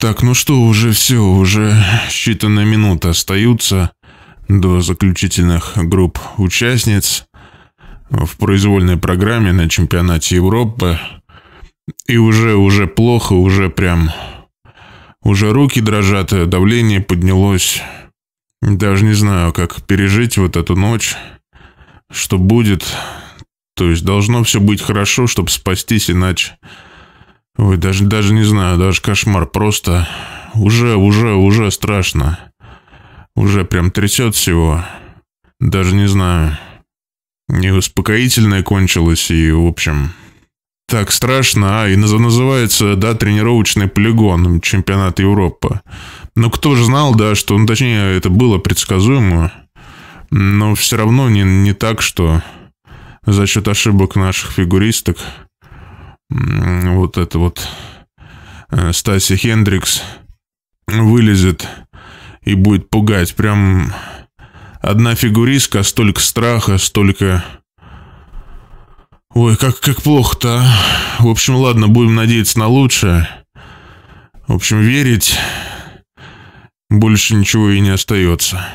Так, ну что, уже все, уже считанные минуты остаются до заключительных групп участниц в произвольной программе на чемпионате Европы. И уже, уже плохо, уже прям, уже руки дрожат, давление поднялось. Даже не знаю, как пережить вот эту ночь, что будет, то есть должно все быть хорошо, чтобы спастись, иначе... Ой, даже, даже не знаю, даже кошмар. Просто уже, уже, уже страшно. Уже прям трясет всего. Даже не знаю. И успокоительное кончилось, и, в общем... Так страшно, а, и называется, да, тренировочный полигон чемпионат Европы. Но ну, кто же знал, да, что, ну, точнее, это было предсказуемо, но все равно не, не так, что за счет ошибок наших фигуристок. Вот это вот э, Стаси Хендрикс вылезет и будет пугать. Прям одна фигуристка, а столько страха, столько... Ой, как, как плохо-то, а? В общем, ладно, будем надеяться на лучшее. В общем, верить больше ничего и не остается.